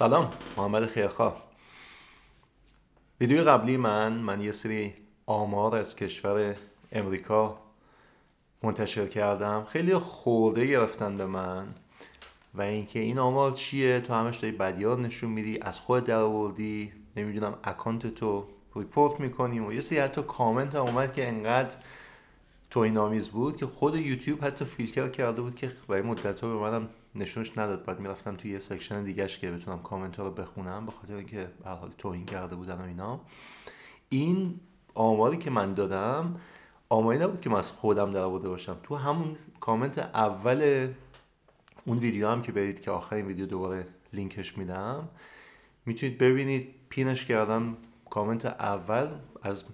سلام محمد خیرخواه ویدیو قبلی من من یه سری آمار از کشور امریکا منتشر کردم خیلی خورده گرفتن به من و اینکه این آمار چیه تو همش داری بدیار نشون میدی از خود در آوردی نمیدونم اکانت تو ریپورت میکنیم و یه سری حتی کامنت هم اومد که انقدر آمیز بود که خود یوتیوب حتی فیلتر کرده بود که برای مدت ها به منم نشونش نداد بعد میرفتم توی یه سکشن دیگهش که بتونم کامنت ها رو بخونم به خاطر اینکه به حال توهین کرده بودن و اینا این آماری که من دادم آماری نبود که من از خودم در آورده باشم تو همون کامنت اول اون ویدیو هم که برید که آخرین ویدیو دوباره لینکش میدم میتونید ببینید پینش کردم کامنت اول از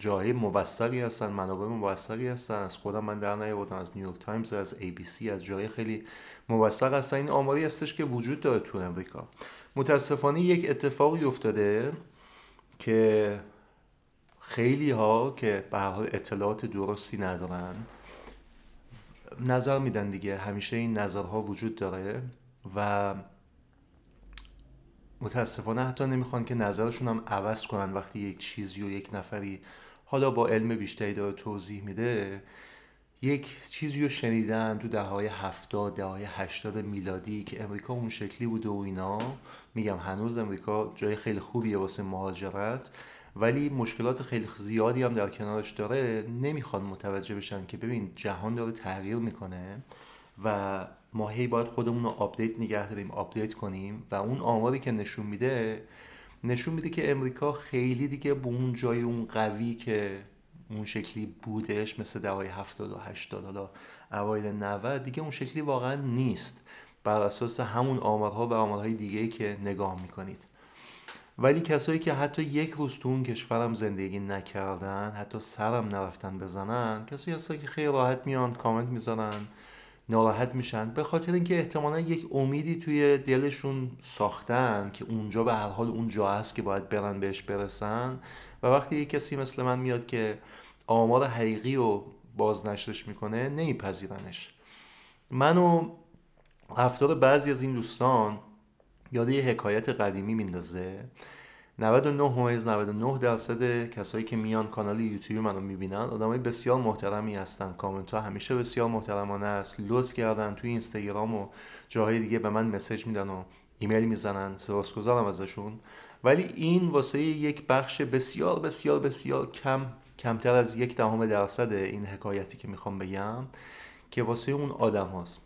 جای موثقی هستن منابع موثقی هستن از خودم من در نیاوردم از نیویورک تایمز از ای بی سی از جای خیلی موثق هستن این آماری هستش که وجود داره تو امریکا متاسفانه یک اتفاقی افتاده که خیلی ها که به حال اطلاعات درستی ندارن نظر میدن دیگه همیشه این نظرها وجود داره و متاسفانه حتی نمیخوان که نظرشون هم عوض کنن وقتی یک چیزی و یک نفری حالا با علم بیشتری داره توضیح میده یک چیزی رو شنیدن تو دههای هفتاد دههای هشتاد میلادی که امریکا اون شکلی بود و اینا میگم هنوز امریکا جای خیلی خوبیه واسه مهاجرت ولی مشکلات خیلی زیادی هم در کنارش داره نمیخوان متوجه بشن که ببین جهان داره تغییر میکنه و ما هی باید خودمون رو آپدیت نگه داریم آپدیت کنیم و اون آماری که نشون میده نشون میده که امریکا خیلی دیگه به اون جای اون قوی که اون شکلی بودش مثل دههای 70 و 80 حالا اوایل 90 دیگه اون شکلی واقعا نیست بر اساس همون آمارها و آمارهای دیگه که نگاه میکنید ولی کسایی که حتی یک روز تو اون کشورم زندگی نکردن حتی سرم نرفتن بزنن کسایی هستن که خیلی راحت میان کامنت میزنن ناراحت میشن به خاطر اینکه احتمالا یک امیدی توی دلشون ساختن که اونجا به هر حال اونجا هست که باید برن بهش برسن و وقتی یک کسی مثل من میاد که آمار حقیقی رو بازنشرش میکنه نمیپذیرنش من و رفتار بعضی از این دوستان یاد یه حکایت قدیمی میندازه 99 درصد کسایی که میان کانال یوتیوب منو میبینن های بسیار محترمی هستن کامنت ها همیشه بسیار محترمانه است لطف کردن توی اینستاگرام و جاهای دیگه به من مسج میدن و ایمیل میزنن سپاسگزارم ازشون ولی این واسه یک بخش بسیار بسیار بسیار کم کمتر از یک دهم درصد این حکایتی که میخوام بگم که واسه اون آدم هاست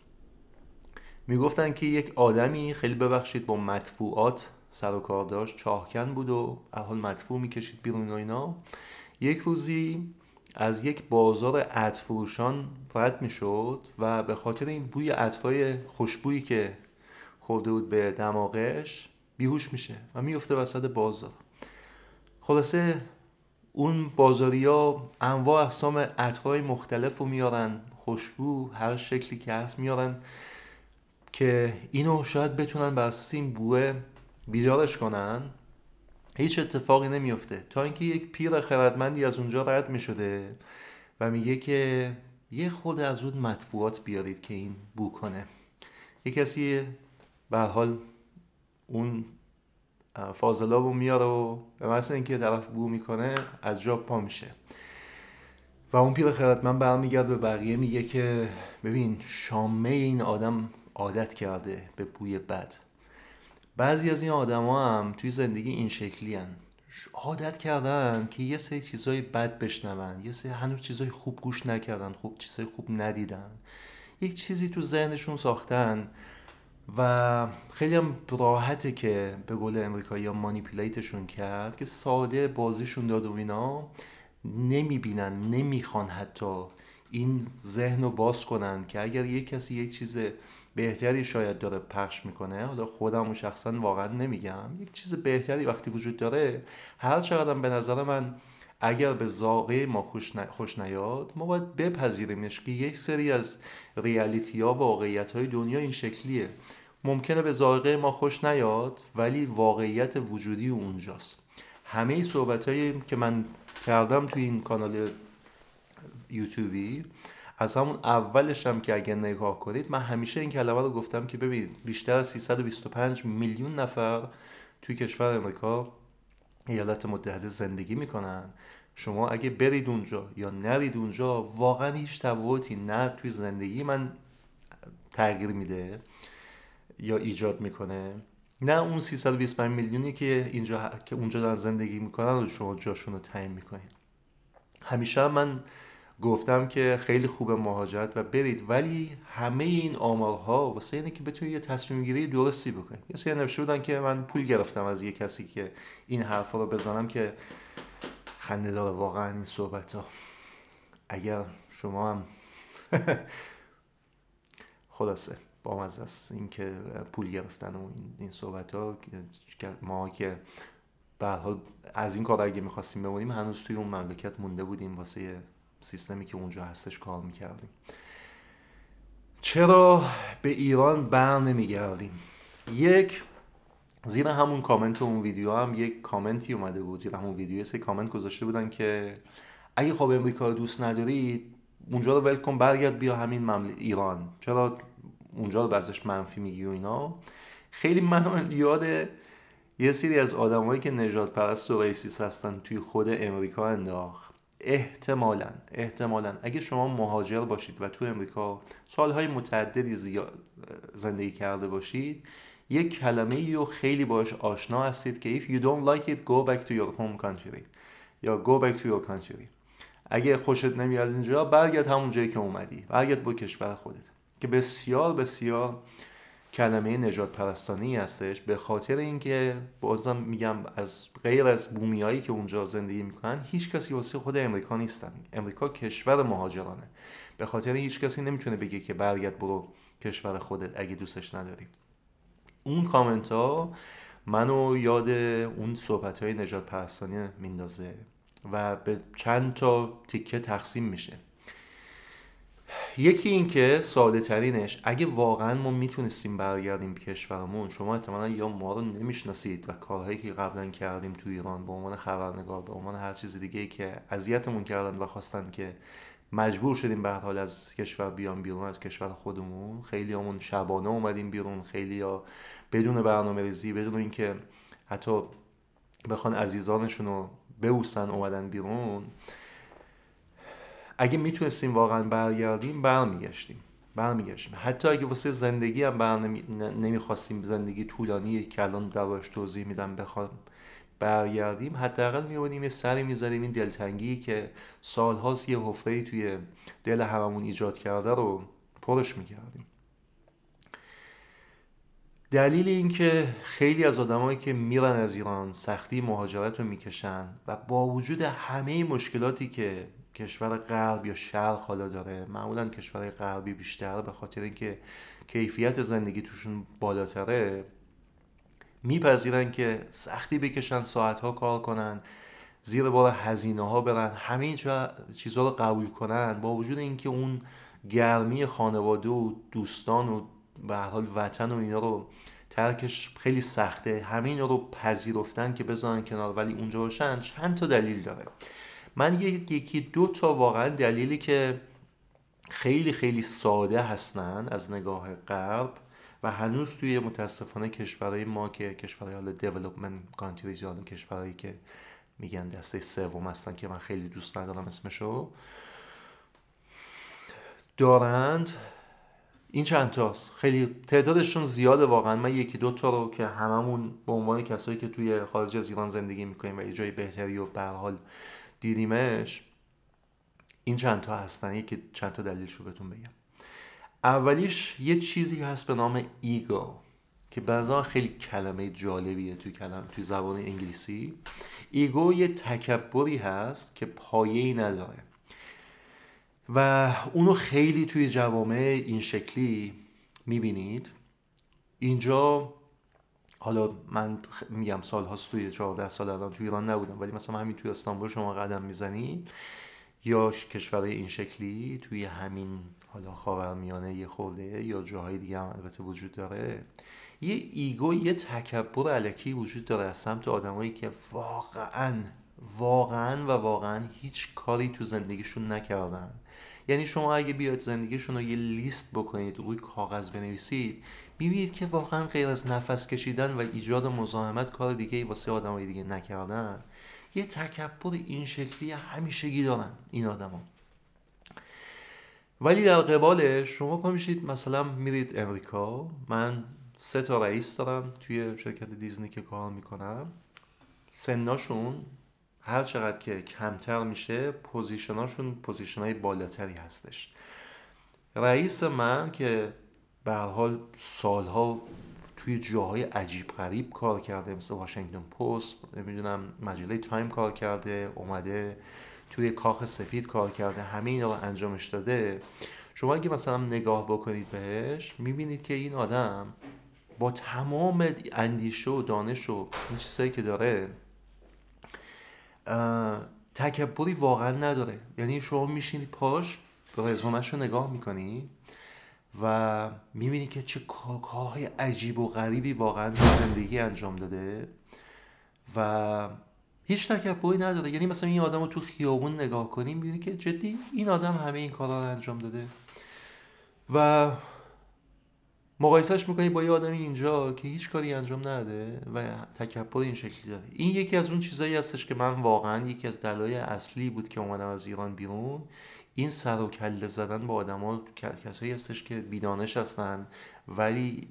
میگفتن که یک آدمی خیلی ببخشید با مطفوعات، سر و کار داشت چاهکن بود و حال مدفوع میکشید بیرون و اینا یک روزی از یک بازار عطر رد میشد و به خاطر این بوی عطرهای خوشبویی که خورده بود به دماغش بیهوش میشه و میفته وسط بازار خلاصه اون بازاریا انواع اقسام عطرهای مختلف رو میارن خوشبو هر شکلی که هست میارن که اینو شاید بتونن بر اساس این بوه بیدارش کنن هیچ اتفاقی نمیفته تا اینکه یک پیر خردمندی از اونجا رد میشده و میگه که یه خود از اون مدفوعات بیارید که این بو کنه یه کسی به حال اون فاضلاب رو میاره و به مثل اینکه طرف بو میکنه از جا پا میشه و اون پیر خردمند برمیگرد به بقیه میگه که ببین شامه این آدم عادت کرده به بوی بد بعضی از این آدما هم توی زندگی این شکلی هن. عادت کردن که یه سری چیزای بد بشنون یه سری هنوز چیزای خوب گوش نکردن خوب چیزای خوب ندیدن یک چیزی تو ذهنشون ساختن و خیلی هم راحته که به قول امریکایی ها مانیپولیتشون کرد که ساده بازیشون داد و اینا نمیبینن نمیخوان حتی این ذهن رو باز کنن که اگر یک کسی یک چیز بهتری شاید داره پخش میکنه حالا خودم و شخصا واقعا نمیگم یک چیز بهتری وقتی وجود داره هر چقدر به نظر من اگر به زاغه ما خوش, خوش نیاد ما باید بپذیریمش که یک سری از ریالیتی ها واقعیت های دنیا این شکلیه ممکنه به زاغه ما خوش نیاد ولی واقعیت وجودی اونجاست همه صحبت هایی که من کردم توی این کانال یوتیوبی از همون اولش هم که اگه نگاه کنید من همیشه این کلمه رو گفتم که ببینید بیشتر از 325 میلیون نفر توی کشور امریکا ایالات متحده زندگی میکنن شما اگه برید اونجا یا نرید اونجا واقعا هیچ تفاوتی نه توی زندگی من تغییر میده یا ایجاد میکنه نه اون 325 میلیونی که اینجا که اونجا دارن زندگی میکنن رو شما جاشون رو تعیین میکنید همیشه من گفتم که خیلی خوب مهاجرت و برید ولی همه این آمارها واسه اینه که بتونید یه تصمیم گیری درستی بکنید یه سری نوشته بودن که من پول گرفتم از یه کسی که این حرفا رو بزنم که خنده داره واقعا این صحبت ها اگر شما هم خلاصه با از است این که پول گرفتن و این, این صحبت ها ما که به حال از این کار اگه میخواستیم بمونیم هنوز توی اون مملکت مونده بودیم واسه سیستمی که اونجا هستش کار میکردیم چرا به ایران بر نمیگردیم یک زیر همون کامنت اون ویدیو هم یک کامنتی اومده بود زیر همون ویدیو سه کامنت گذاشته بودن که اگه خب امریکا رو دوست نداری اونجا رو ولکن برگرد بیا همین ایران چرا اونجا رو ازش منفی میگی و اینا خیلی من یاد یه سری از آدمایی که نجات پرست و ریسیس هستن توی خود امریکا انداخت احتمالا احتمالا اگه شما مهاجر باشید و تو امریکا سالهای متعددی زندگی کرده باشید یک کلمه رو خیلی باش آشنا هستید که if you don't like it go back to your home country یا go back to your country اگه خوشت نمیاد اینجا برگرد همون جایی که اومدی برگرد با کشور خودت که بسیار بسیار کلمه نجات پرستانی هستش به خاطر اینکه بازم میگم از غیر از بومیایی که اونجا زندگی میکنن هیچ کسی واسه خود امریکا نیستن امریکا کشور مهاجرانه به خاطر هیچ کسی نمیتونه بگه که برگرد برو کشور خودت اگه دوستش نداری اون کامنت ها منو یاد اون صحبت های نجات پرستانی میندازه و به چند تا تیکه تقسیم میشه یکی اینکه ساده ترینش اگه واقعا ما میتونستیم برگردیم به کشورمون شما احتمالا یا ما رو نمیشناسید و کارهایی که قبلا کردیم تو ایران به عنوان خبرنگار به عنوان هر چیز دیگه که اذیتمون کردن و خواستن که مجبور شدیم به حال از کشور بیام بیرون از کشور خودمون خیلی همون شبانه اومدیم بیرون خیلی ها بدون برنامه ریزی بدون اینکه حتی بخوان عزیزانشون رو بوسن اومدن بیرون اگه میتونستیم واقعا برگردیم برمیگشتیم برمیگشتیم حتی اگه واسه زندگی هم بر زندگی طولانی که الان دربارش توضیح میدم بخوام برگردیم حداقل میومدیم یه سری میزدیم این دلتنگی که سالهاست یه حفره توی دل هممون ایجاد کرده رو پرش میکردیم دلیل اینکه خیلی از آدمایی که میرن از ایران سختی مهاجرت رو میکشن و با وجود همه مشکلاتی که کشور غرب یا شرق حالا داره معمولا کشور غربی بیشتر به خاطر اینکه کیفیت زندگی توشون بالاتره میپذیرن که سختی بکشن ساعتها کار کنن زیر بار هزینه ها برن همه چیزها رو قبول کنن با وجود اینکه اون گرمی خانواده و دوستان و به حال وطن و اینا رو ترکش خیلی سخته همه اینا رو پذیرفتن که بزنن کنار ولی اونجا باشن چند تا دلیل داره من یکی دو تا واقعا دلیلی که خیلی خیلی ساده هستن از نگاه غرب و هنوز توی متاسفانه کشورهای ما که کشورهای حالا development کانتریز یا کشورهایی که میگن دسته سوم هستن که من خیلی دوست ندارم اسمشو دارند این چند تاست خیلی تعدادشون زیاده واقعا من یکی دو تا رو که هممون به عنوان کسایی که توی خارج از ایران زندگی میکنیم و یه جای بهتری و به حال دیدیمش این چند تا هستن که چند تا دلیل شو بهتون بگم اولیش یه چیزی هست به نام ایگو که بعضا خیلی کلمه جالبیه توی کلم توی زبان انگلیسی ایگو یه تکبری هست که ای نداره و اونو خیلی توی جوامع این شکلی میبینید اینجا حالا من میگم سال هاست توی 14 سال الان توی ایران نبودم ولی مثلا همین توی استانبول شما قدم میزنی یا کشورهای این شکلی توی همین حالا خاورمیانه یه خورده یا جاهای دیگه هم البته وجود داره یه ایگو یه تکبر علکی وجود داره از سمت آدمایی که واقعا واقعا و واقعا هیچ کاری تو زندگیشون نکردن یعنی شما اگه بیاید زندگیشون رو یه لیست بکنید روی کاغذ بنویسید میبینید که واقعا غیر از نفس کشیدن و ایجاد مزاحمت کار دیگه ای واسه های دیگه نکردن یه تکبر این شکلی همیشگی دارن این آدما ولی در قبال شما پا میشید مثلا میرید امریکا من سه تا رئیس دارم توی شرکت دیزنی که کار میکنم سناشون هر چقدر که کمتر میشه پوزیشناشون پوزیشنهای بالاتری هستش رئیس من که به حال سالها توی جاهای عجیب غریب کار کرده مثل واشنگتن پست نمیدونم مجله تایم کار کرده اومده توی کاخ سفید کار کرده همه اینا رو انجامش داده شما اگه مثلا نگاه بکنید بهش میبینید که این آدم با تمام اندیشه و دانش و این چیزایی که داره تکبری واقعا نداره یعنی شما میشینید پاش رزومش رو نگاه میکنی و میبینی که چه کارهای عجیب و غریبی واقعا زندگی انجام داده و هیچ تکبری نداره یعنی مثلا این آدم رو تو خیابون نگاه کنیم میبینی که جدی این آدم همه این کارها رو انجام داده و مقایسهش میکنی با یه آدمی اینجا که هیچ کاری انجام نده و تکبر این شکلی داره این یکی از اون چیزایی هستش که من واقعا یکی از دلایل اصلی بود که اومدم از ایران بیرون این سر و کله زدن با آدما کسایی هستش که بیدانش هستن ولی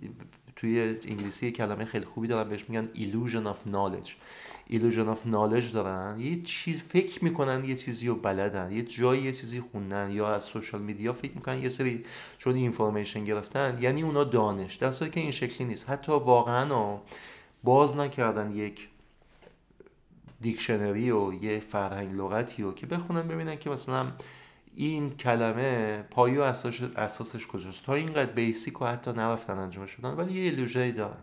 توی انگلیسی کلمه خیلی خوبی دارن بهش میگن illusion of knowledge illusion of knowledge دارن یه چیز فکر میکنن یه چیزی رو بلدن یه جایی یه چیزی خوندن یا از سوشال میدیا فکر میکنن یه سری چون اینفورمیشن گرفتن یعنی اونا دانش در که این شکلی نیست حتی واقعا باز نکردن یک دیکشنری و یه فرهنگ لغتی رو که بخونن ببینن که مثلا این کلمه پایو و اساسش کجاست تا اینقدر بیسیک رو حتی نرفتن انجامش بدن ولی یه ایلوژنی دارن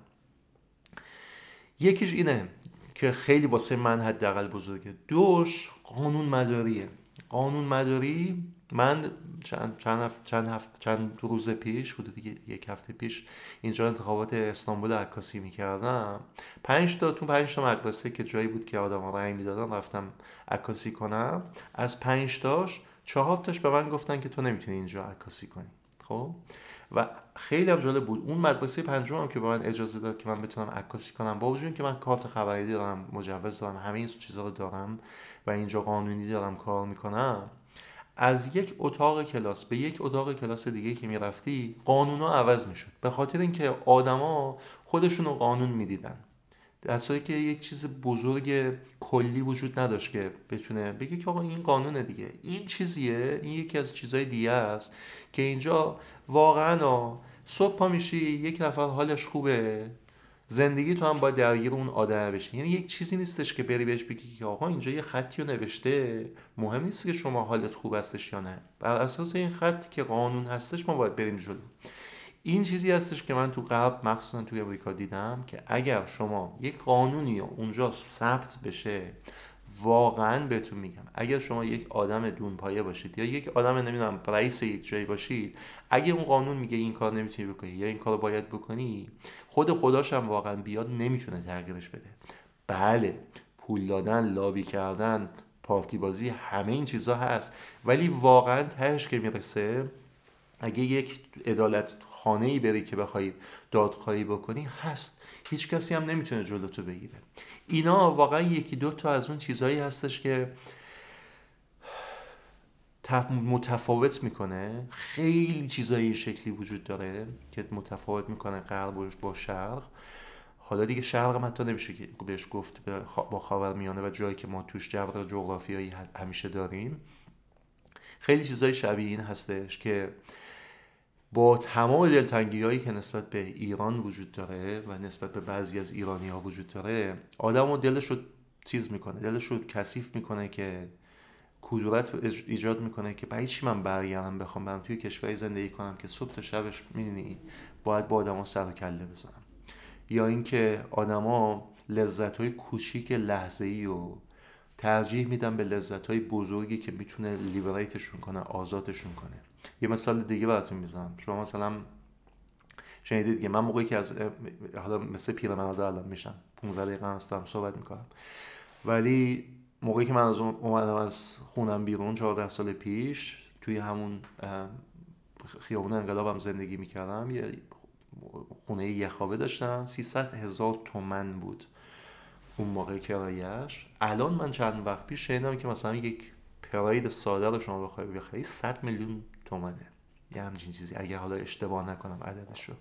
یکیش اینه که خیلی واسه من حداقل بزرگه دوش قانون مداریه قانون مداری من چند چند هفت چند, چند روز پیش حدود یک هفته پیش اینجا انتخابات استانبول عکاسی میکردم پنج تا تو پنج تا مدرسه که جایی بود که آدم رنگ میدادن رفتم عکاسی کنم از پنج تاش چهار به من گفتن که تو نمیتونی اینجا عکاسی کنی خب و خیلی هم جالب بود اون مدرسه پنجم هم که به من اجازه داد که من بتونم عکاسی کنم با وجود که من کارت خبری دارم مجوز دارم همه این چیزها رو دارم و اینجا قانونی دارم کار میکنم از یک اتاق کلاس به یک اتاق کلاس دیگه که میرفتی ها عوض میشد به خاطر اینکه آدما خودشون رو قانون میدیدن در که یک چیز بزرگ کلی وجود نداشت که بتونه بگه که آقا این قانونه دیگه این چیزیه این یکی از چیزهای دیگه است که اینجا واقعا صبح پا میشی یک نفر حالش خوبه زندگی تو هم باید درگیر اون آدم بشی یعنی یک چیزی نیستش که بری بهش بگی که آقا اینجا یه خطی رو نوشته مهم نیست که شما حالت خوب هستش یا نه بر اساس این خطی که قانون هستش ما باید بریم جلو این چیزی هستش که من تو قبل مخصوصا توی امریکا دیدم که اگر شما یک قانونی اونجا ثبت بشه واقعا بهتون میگم اگر شما یک آدم دونپایه باشید یا یک آدم نمیدونم رئیس یک جایی باشید اگر اون قانون میگه این کار نمیتونی بکنی یا این کار باید بکنی خود خداش واقعا بیاد نمیتونه تغییرش بده بله پول دادن لابی کردن پارتی بازی همه این چیزها هست ولی واقعا تهش که میرسه اگه یک عدالت خانه ای بری که بخوای دادخواهی بکنی هست هیچ کسی هم نمیتونه تو بگیره اینا واقعا یکی دو تا از اون چیزهایی هستش که متفاوت میکنه خیلی چیزایی شکلی وجود داره که متفاوت میکنه غرب با شرق حالا دیگه شرق هم حتی نمیشه که بهش گفت با میانه و جایی که ما توش جبر جغرافیایی همیشه داریم خیلی چیزای شبیه این هستش که با تمام دلتنگی هایی که نسبت به ایران وجود داره و نسبت به بعضی از ایرانی ها وجود داره آدم رو دلش رو تیز میکنه دلش رو کثیف میکنه که کدورت ایجاد میکنه که برای چی من برگردم بخوام برم توی کشوری زندگی کنم که صبح تا شبش میدینی باید با آدما سر و کله بزنم یا اینکه آدما لذت های کوچیک لحظه ای رو ترجیح میدن به لذت های بزرگی که میتونه لیبریتشون کنه آزادشون کنه یه مثال دیگه براتون میزنم شما مثلا شنیدید که من موقعی که از حالا مثل پیرمردا الان میشم 15 دقیقه هم صحبت میکنم ولی موقعی که من از اومدم از خونم بیرون 14 سال پیش توی همون خیابون انقلابم زندگی میکردم یه خونه یخوابه داشتم 300 هزار تومن بود اون موقع کرایش الان من چند وقت پیش شنیدم که مثلا یک پراید ساده رو شما بخوای بخری 100 میلیون تومنه یه همچین چیزی اگه حالا اشتباه نکنم عددش رو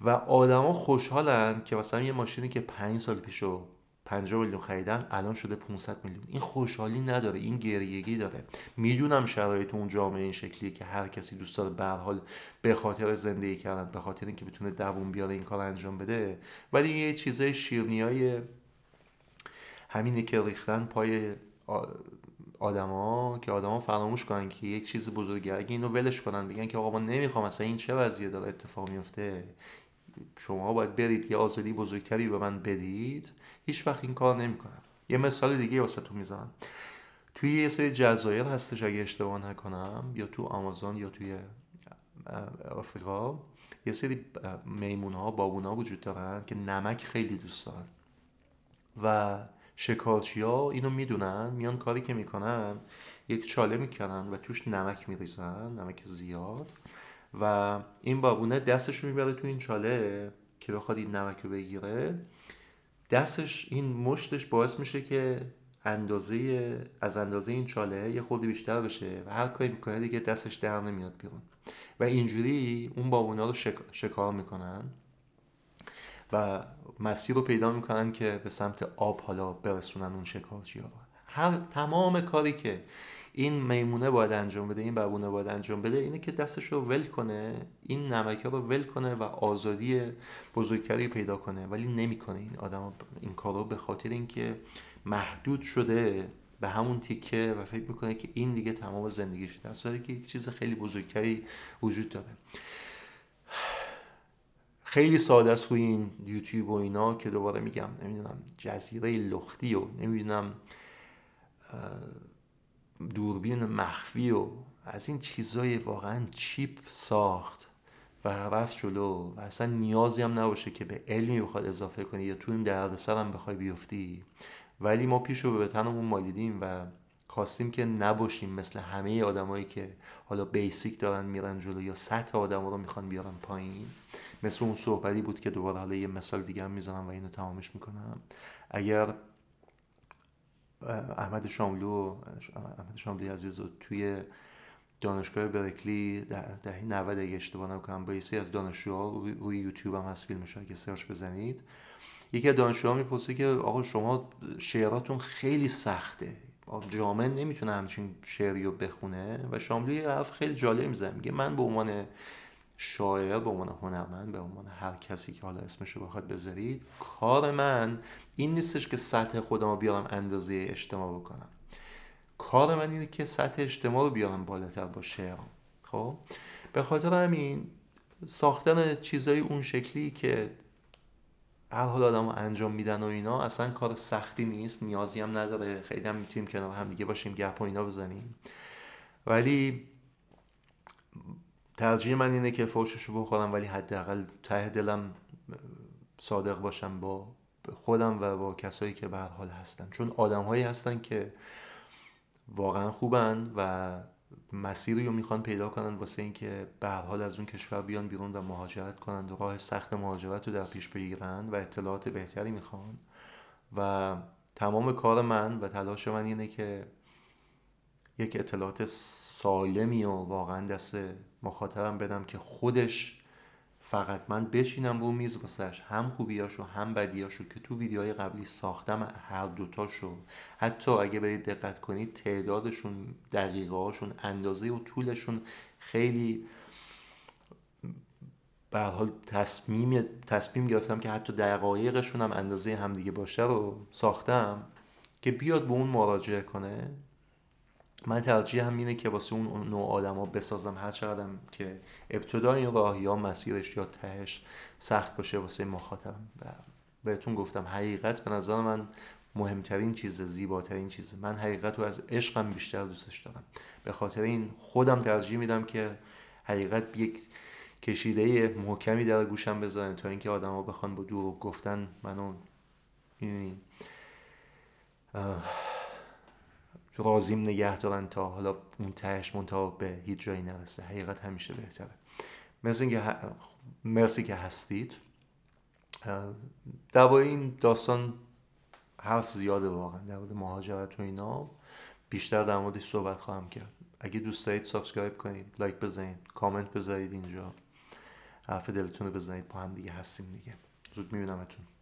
و آدما خوشحالن که مثلا یه ماشینی که 5 سال پیشو 50 میلیون خریدن الان شده 500 میلیون این خوشحالی نداره این گریگی داره میدونم شرایط اون جامعه این شکلیه که هر کسی دوست داره به حال به خاطر زندگی کردن به خاطر اینکه بتونه دووم بیاره این کار انجام بده ولی این یه چیزای شیرنیای همینه که ریختن پای آدما که آدما فراموش کنن که یک چیز بزرگی اگه اینو ولش کنن بگن که آقا ما نمیخوام اصلا این چه وضعیه داره اتفاق میفته شما باید برید یه آزادی بزرگتری به من بدید هیچ وقت این کار نمیکنن یه مثال دیگه واسه تو میزنم توی یه سری جزایر هستش اگه اشتباه نکنم یا تو آمازون یا توی آفریقا یه سری میمون ها بابون ها وجود دارن که نمک خیلی دوست دارن و شکارچی ها اینو میدونن میان کاری که میکنن یک چاله میکنن و توش نمک میریزن نمک زیاد و این بابونه دستش رو میبره تو این چاله که بخواد این نمک رو بگیره دستش این مشتش باعث میشه که اندازه از اندازه این چاله یه خودی بیشتر بشه و هر کاری میکنه دیگه دستش در نمیاد بیرون و اینجوری اون بابونه رو شکار میکنن و مسیر رو پیدا میکنن که به سمت آب حالا برسونن اون شکارچی رو هر تمام کاری که این میمونه باید انجام بده این بابونه باید انجام بده اینه که دستش رو ول کنه این نمکه رو ول کنه و آزادی بزرگتری پیدا کنه ولی نمیکنه این آدم این رو به خاطر اینکه محدود شده به همون تیکه و فکر میکنه که این دیگه تمام زندگیش در صورتی که یک چیز خیلی بزرگتری وجود داره خیلی ساده است توی این یوتیوب و اینا که دوباره میگم نمیدونم جزیره لختی و نمیدونم دوربین مخفی و از این چیزای واقعا چیپ ساخت و رفت جلو و اصلا نیازی هم نباشه که به علمی بخواد اضافه کنی یا تو این سر هم بخوای بیفتی ولی ما پیش رو به تنمون مالیدیم و خواستیم که نباشیم مثل همه آدمایی که حالا بیسیک دارن میرن جلو یا سطح آدم رو میخوان بیارن پایین مثل اون صحبتی بود که دوباره حالا یه مثال دیگه میزنم و اینو تمامش میکنم اگر احمد شاملو احمد شاملو عزیز توی دانشگاه برکلی ده دهه اگه اشتباه نکنم بایسی از دانشجوها روی یوتیوب هم هست فیلمش اگه سرچ بزنید یکی از دانشجوها میپرسه که آقا شما شعراتون خیلی سخته جامعه نمیتونه همچین شعری رو بخونه و شاملو یه حرف خیلی جالب میزنه میگه من به عنوان شاعر به عنوان هنرمند به عنوان هر کسی که حالا اسمش رو بخواد بذارید کار من این نیستش که سطح خودم رو بیارم اندازه اجتماع بکنم کار من اینه که سطح اجتماع رو بیارم بالاتر با شعرم خب به خاطر همین ساختن چیزای اون شکلی که هر حال آدم انجام میدن و اینا اصلا کار سختی نیست نیازی هم نداره خیلی هم میتونیم کنار هم دیگه باشیم گپ و اینا بزنیم ولی ترجیح من اینه که رو بخورم ولی حداقل ته دلم صادق باشم با خودم و با کسایی که به حال هستن چون آدم هایی هستن که واقعا خوبن و مسیری رو میخوان پیدا کنن واسه اینکه به هر حال از اون کشور بیان بیرون و مهاجرت کنند و راه سخت مهاجرت رو در پیش بگیرن و اطلاعات بهتری میخوان و تمام کار من و تلاش من اینه که یک اطلاعات سالمی و واقعا دست مخاطبم بدم که خودش فقط من بشینم رو میز واسش هم خوبیاشو هم بدیاشو که تو ویدیوهای قبلی ساختم هر دوتاشو حتی اگه برید دقت کنید تعدادشون دقیقه اندازه و طولشون خیلی به حال تصمیم تصمیم گرفتم که حتی دقایقشون هم اندازه همدیگه باشه رو ساختم که بیاد به اون مراجعه کنه من ترجیح هم اینه که واسه اون نوع آدما بسازم هر چقدرم که ابتدا این راه یا مسیرش یا تهش سخت باشه واسه و بهتون گفتم حقیقت به نظر من مهمترین چیز زیباترین چیز من حقیقت رو از عشقم بیشتر دوستش دارم به خاطر این خودم ترجیح میدم که حقیقت یک کشیده محکمی در گوشم بذارن تا اینکه آدما بخوان با دروغ گفتن منو یعنی، رازیم نگه دارن تا حالا اون تهش منتها به هیچ جایی نرسه حقیقت همیشه بهتره مرسی که, مرسی که هستید در این داستان حرف زیاده واقعا در مورد مهاجرت و اینا بیشتر در موردش صحبت خواهم کرد اگه دوست دارید سابسکرایب کنید لایک بزنید کامنت بذارید اینجا حرف دلتون رو بزنید با هم دیگه هستیم دیگه زود میبینمتون